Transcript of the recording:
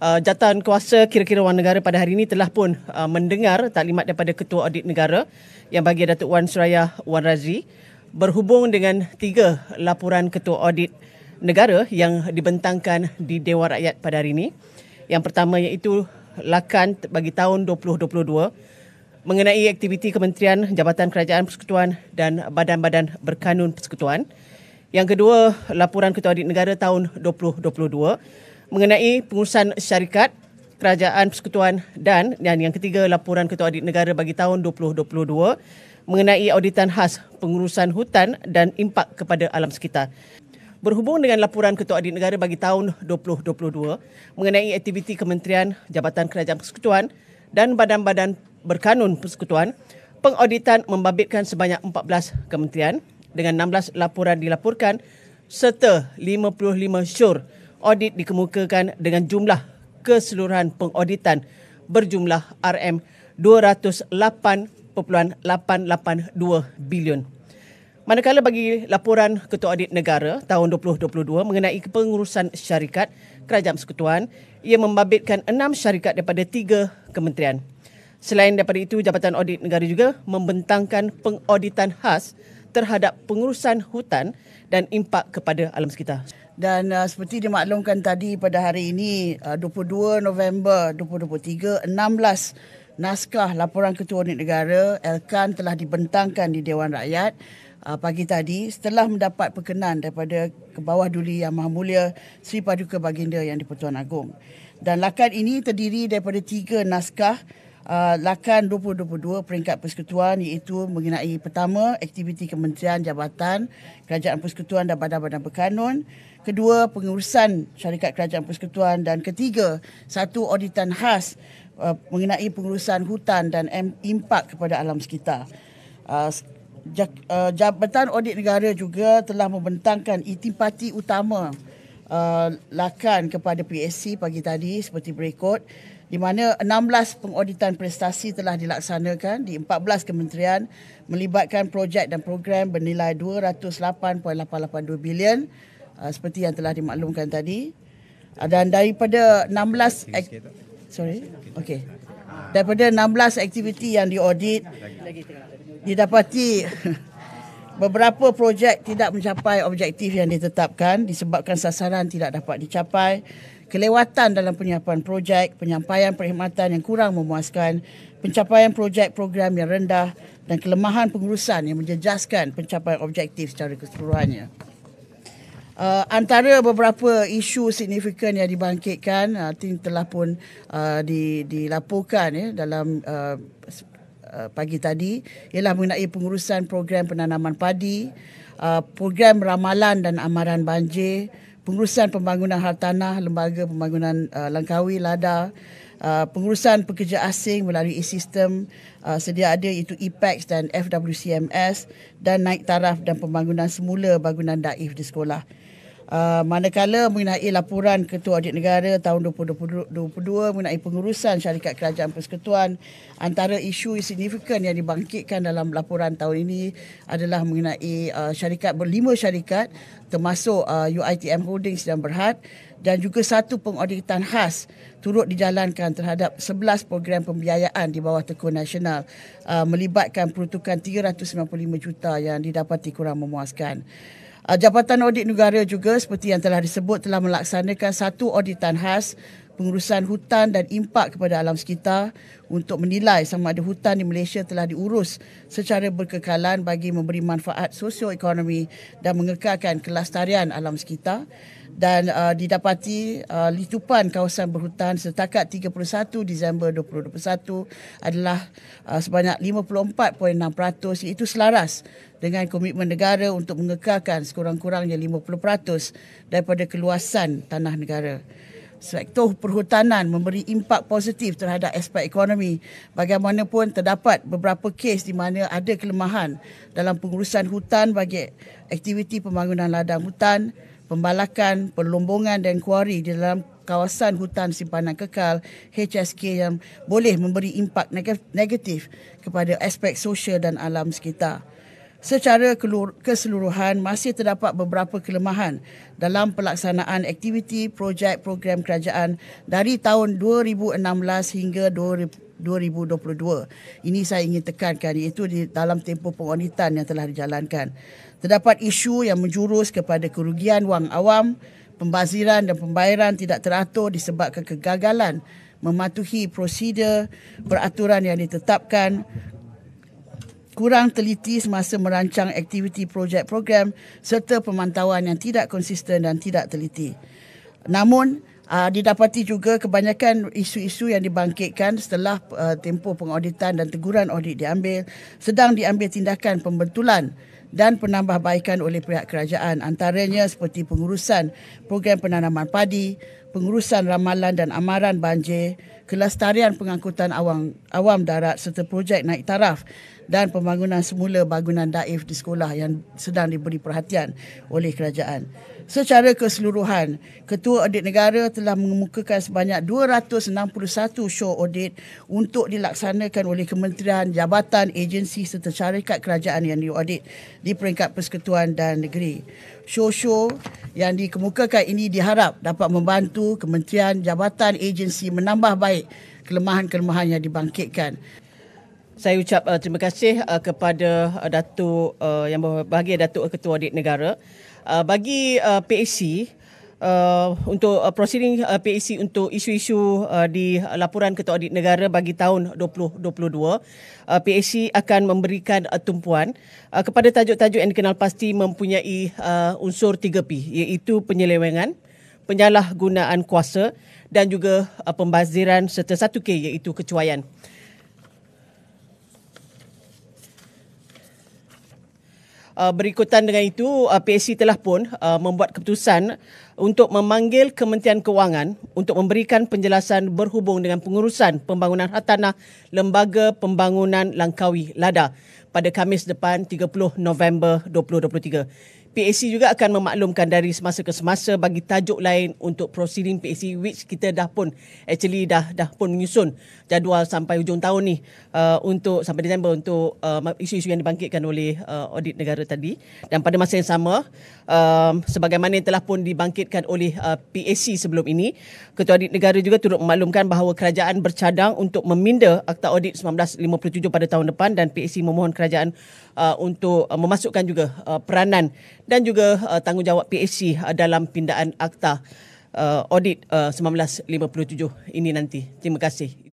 uh, jatuhan kuasa kira-kira wang negara pada hari ini telah pun uh, mendengar taklimat daripada Ketua Audit Negara yang bagi Datuk Wan Suraya Wan Razi berhubung dengan tiga laporan Ketua Audit Negara yang dibentangkan di Dewan Rakyat pada hari ini. Yang pertama iaitu lakan bagi tahun 2022 mengenai aktiviti Kementerian Jabatan Kerajaan Persekutuan dan badan-badan berkanun persekutuan. Yang kedua, laporan Ketua Audit Negara tahun 2022 mengenai pengurusan syarikat kerajaan persekutuan dan dan yang ketiga laporan ketua audit negara bagi tahun 2022 mengenai auditan khas pengurusan hutan dan impak kepada alam sekitar. Berhubung dengan laporan ketua audit negara bagi tahun 2022 mengenai aktiviti kementerian jabatan kerajaan persekutuan dan badan-badan berkanun persekutuan, pengauditan membabitkan sebanyak 14 kementerian dengan 16 laporan dilaporkan serta 55 syur audit dikemukakan dengan jumlah keseluruhan pengauditan berjumlah RM208.882 bilion. Manakala bagi laporan Ketua Audit Negara tahun 2022 mengenai pengurusan syarikat Kerajaan Persekutuan, ia membabitkan enam syarikat daripada tiga kementerian. Selain daripada itu, Jabatan Audit Negara juga membentangkan pengauditan khas terhadap pengurusan hutan dan impak kepada alam sekitar dan uh, seperti dimaklumkan tadi pada hari ini uh, 22 November 2023 16 naskah laporan ketua unit negara Elkan telah dibentangkan di Dewan Rakyat uh, pagi tadi setelah mendapat perkenan daripada kebawah duli Yang Maha Mulia Sri Paduka Baginda Yang di-Pertuan Agong dan lakat ini terdiri daripada tiga naskah Uh, lakan 2022 peringkat persekutuan iaitu mengenai pertama aktiviti kementerian jabatan kerajaan persekutuan dan badan-badan berkanun kedua pengurusan syarikat kerajaan persekutuan dan ketiga satu auditan khas uh, mengenai pengurusan hutan dan impak kepada alam sekitar uh, uh, Jabatan Audit Negara juga telah membentangkan itimpati utama uh, lakan kepada PSC pagi tadi seperti berikut di mana 16 pengauditan prestasi telah dilaksanakan di 14 kementerian melibatkan projek dan program bernilai 208.882 bilion uh, seperti yang telah dimaklumkan tadi uh, dan daripada 16 sorry okey daripada 16 aktiviti yang diaudit didapati Beberapa projek tidak mencapai objektif yang ditetapkan disebabkan sasaran tidak dapat dicapai, kelewatan dalam penyiapan projek, penyampaian perkhidmatan yang kurang memuaskan, pencapaian projek program yang rendah dan kelemahan pengurusan yang menjejaskan pencapaian objektif secara keseluruhannya. Uh, antara beberapa isu signifikan yang dibangkitkan, uh, telah pun uh, di, dilaporkan ya, dalam uh, Uh, pagi tadi ialah mengenai pengurusan program penanaman padi, uh, program ramalan dan amaran banjir, pengurusan pembangunan hartanah lembaga pembangunan uh, Langkawi Lada, pengurusan pekerja asing melalui sistem sedia ada itu EPEX dan FWCMS dan naik taraf dan pembangunan semula bangunan daif di sekolah. Uh, manakala mengenai laporan Ketua Audit Negara tahun 2022 mengenai pengurusan syarikat kerajaan persekutuan antara isu yang signifikan yang dibangkitkan dalam laporan tahun ini adalah mengenai uh, syarikat berlima syarikat termasuk uh, UiTM Holdings dan Berhad dan juga satu pengauditan khas turut dijalankan terhadap 11 program pembiayaan di bawah tekun nasional uh, melibatkan peruntukan 395 juta yang didapati kurang memuaskan. Ah, Jabatan Audit Negara juga seperti yang telah disebut telah melaksanakan satu auditan khas pengurusan hutan dan impak kepada alam sekitar untuk menilai sama ada hutan di Malaysia telah diurus secara berkekalan bagi memberi manfaat sosioekonomi dan mengekalkan kelestarian alam sekitar dan uh, didapati uh, litupan kawasan berhutan setakat 31 Disember 2021 adalah uh, sebanyak 54.6% iaitu selaras dengan komitmen negara untuk mengekalkan sekurang-kurangnya 50% daripada keluasan tanah negara sektor perhutanan memberi impak positif terhadap aspek ekonomi. Bagaimanapun terdapat beberapa kes di mana ada kelemahan dalam pengurusan hutan bagi aktiviti pembangunan ladang hutan, pembalakan, perlombongan dan kuari di dalam kawasan hutan simpanan kekal HSK yang boleh memberi impak negatif kepada aspek sosial dan alam sekitar. Secara keseluruhan masih terdapat beberapa kelemahan dalam pelaksanaan aktiviti projek program kerajaan dari tahun 2016 hingga 2022. Ini saya ingin tekankan iaitu di dalam tempoh pengauditan yang telah dijalankan. Terdapat isu yang menjurus kepada kerugian wang awam, pembaziran dan pembayaran tidak teratur disebabkan kegagalan mematuhi prosedur peraturan yang ditetapkan kurang teliti semasa merancang aktiviti projek program serta pemantauan yang tidak konsisten dan tidak teliti. Namun, uh, didapati juga kebanyakan isu-isu yang dibangkitkan setelah uh, tempoh pengauditan dan teguran audit diambil sedang diambil tindakan pembetulan dan penambahbaikan oleh pihak kerajaan antaranya seperti pengurusan program penanaman padi, pengurusan ramalan dan amaran banjir, kelestarian pengangkutan awam, awam darat serta projek naik taraf dan pembangunan semula bangunan daif di sekolah yang sedang diberi perhatian oleh kerajaan. Secara keseluruhan, Ketua Audit Negara telah mengemukakan sebanyak 261 show audit untuk dilaksanakan oleh kementerian, jabatan, agensi serta syarikat kerajaan yang diaudit di peringkat persekutuan dan negeri. Show-show yang dikemukakan ini diharap dapat membantu kementerian, jabatan, agensi menambah baik kelemahan-kelemahan yang dibangkitkan. Saya ucap uh, terima kasih uh, kepada uh, Datuk uh, yang berbahagia Datuk Ketua Audit Negara uh, bagi uh, PAC Uh, untuk uh, proceeding uh, PAC untuk isu-isu uh, di laporan Ketua Audit Negara bagi tahun 2022 uh, PAC akan memberikan uh, tumpuan uh, kepada tajuk-tajuk yang dikenal pasti mempunyai uh, unsur 3P iaitu penyelewengan, penyalahgunaan kuasa dan juga pembaziran serta satu K iaitu kecuaian. Uh, berikutan dengan itu uh, PSC telah pun uh, membuat keputusan untuk memanggil Kementerian Kewangan untuk memberikan penjelasan berhubung dengan pengurusan pembangunan hartanah Lembaga Pembangunan Langkawi LADA pada Khamis depan 30 November 2023. PAC juga akan memaklumkan dari semasa ke semasa bagi tajuk lain untuk proceeding PAC which kita dah pun actually dah dah pun menyusun jadual sampai hujung tahun ni uh, untuk sampai Disember untuk uh, isu-isu yang dibangkitkan oleh uh, audit negara tadi dan pada masa yang sama uh, sebagaimana yang telah pun dibangkitkan oleh uh, PAC sebelum ini Ketua Audit Negara juga turut memaklumkan bahawa kerajaan bercadang untuk meminda Akta Audit 1957 pada tahun depan dan PAC memohon kerajaan uh, untuk uh, memasukkan juga uh, peranan dan juga uh, tanggungjawab PHC uh, dalam pindaan akta uh, audit uh, 1957 ini nanti. Terima kasih.